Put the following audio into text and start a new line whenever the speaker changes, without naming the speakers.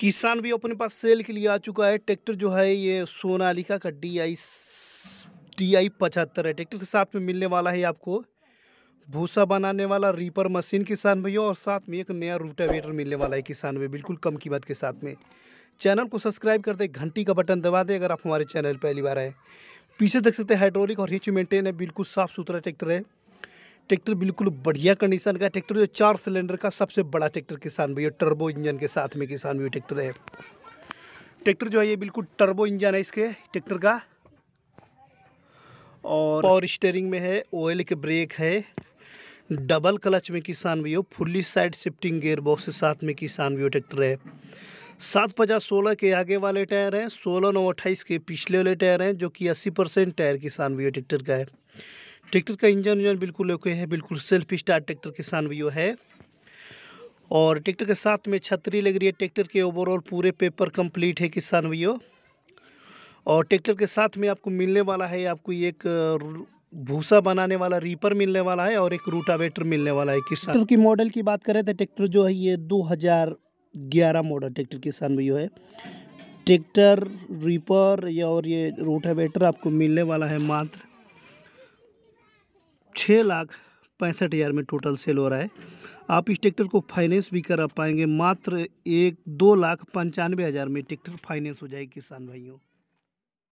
किसान भी अपने पास सेल के लिए आ चुका है ट्रैक्टर जो है ये सोनालिका का डी आई टी आई पचहत्तर है ट्रैक्टर के साथ में मिलने वाला है आपको भूसा बनाने वाला रीपर मशीन किसान भैया और साथ में एक नया रूटावेटर मिलने वाला है किसान भैया बिल्कुल कम कीमत के साथ में चैनल को सब्सक्राइब कर दे घंटी का बटन दबा दें अगर आप हमारे चैनल पहली बार आए पीछे देख सकते हैं हाइड्रोलिक और हिच मेंटेन है बिल्कुल साफ़ सुथरा ट्रैक्टर है ट्रैक्टर बिल्कुल बढ़िया कंडीशन का ट्रैक्टर जो चार सिलेंडर का सबसे बड़ा ट्रैक्टर किसान भैया टर्बो इंजन के साथ में किसान भी ट्रैक्टर है ट्रैक्टर जो है ये बिल्कुल टर्बो इंजन है इसके ट्रैक्टर का और पावर स्टेयरिंग में है ऑयल के ब्रेक है डबल क्लच में किसान भी हो fully side shifting gear box के साथ में किसान भी हो ट्रैक्टर है सात पचास सोलह के आगे वाले टायर हैं सोलह नौ अट्ठाईस के पिछले वाले टायर हैं जो कि अस्सी परसेंट टायर किसान भी हो ट्रैक्टर का है ट्रैक्टर का इंजन उंजन बिल्कुल ओके है बिल्कुल सेल्फ स्टार्ट ट्रैक्टर किसान भी है और ट्रैक्टर के साथ में छतरी लग रही है ट्रैक्टर के ओवरऑल पूरे पेपर कंप्लीट है किसान भैया और ट्रैक्टर के साथ में आपको मिलने वाला है आपको एक भूसा बनाने वाला रीपर मिलने वाला है और एक रूटावेटर मिलने वाला है किसान ट्रैक्टर की मॉडल की बात करें तो ट्रैक्टर जो है ये 2011 मॉडल ट्रैक्टर किसान भैया है ट्रैक्टर रीपर या और ये रूटावेटर आपको मिलने वाला है मात्र छः लाख पैंसठ हज़ार में टोटल सेल हो रहा है आप इस ट्रैक्टर को फाइनेंस भी करा पाएंगे मात्र एक दो लाख पंचानवे हज़ार में ट्रैक्टर फाइनेंस हो जाएगी किसान भाइयों